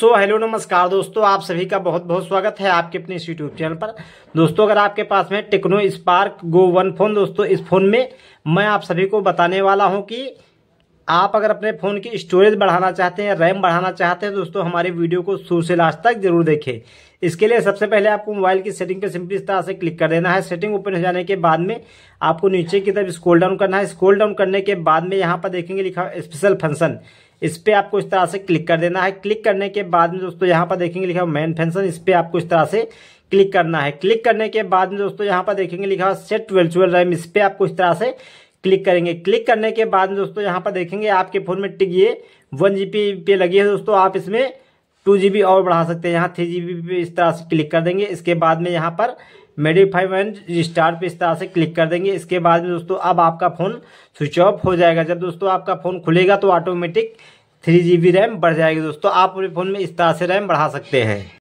सो so, hello नमस्कार दोस्तों आप सभी का बहुत बहुत स्वागत है आपके अपने इस यूट्यूब चैनल पर दोस्तों अगर आपके पास में Tecno Spark Go one phone दोस्तों इस फोन में मैं आप सभी को बताने वाला हूं कि आप अगर अपने फ़ोन की स्टोरेज बढ़ाना चाहते हैं रैम बढ़ाना चाहते हैं दोस्तों हमारे वीडियो को शुरू से लास्ट तक जरूर देखें इसके लिए सबसे पहले आपको मोबाइल की सेटिंग पर सिंपली इस तरह से क्लिक कर देना है सेटिंग ओपन हो जाने के बाद में आपको नीचे की तरफ स्कोल डाउन करना है स्कोल डाउन करने के बाद में यहाँ पर देखेंगे लिखा स्पेशल फंक्शन इस पर आपको इस तरह से क्लिक कर देना है क्लिक करने के बाद में दोस्तों यहाँ पर देखेंगे लिखा मेन फंक्शन इस पर आपको इस तरह से क्लिक करना है क्लिक करने के बाद में दोस्तों यहाँ पर देखेंगे लिखा सेट वर्चुअल रैम इस पर आपको इस तरह से क्लिक करेंगे क्लिक करने के बाद में दोस्तों यहाँ पर देखेंगे आपके फोन में टिक ये वन जी पे लगी है दोस्तों आप इसमें टू जी और बढ़ा सकते हैं यहाँ थ्री जी पे इस तरह से क्लिक कर देंगे इसके बाद में यहाँ पर मेडिफाई एंड रिस्टार्ट पे इस तरह से क्लिक कर देंगे इसके बाद में दोस्तों अब आपका फ़ोन स्विच ऑफ हो जाएगा जब दोस्तों आपका फ़ोन खुलेगा तो ऑटोमेटिक थ्री जी रैम बढ़ जाएगी दोस्तों आप अपने फ़ोन में इस तरह से रैम बढ़ा सकते हैं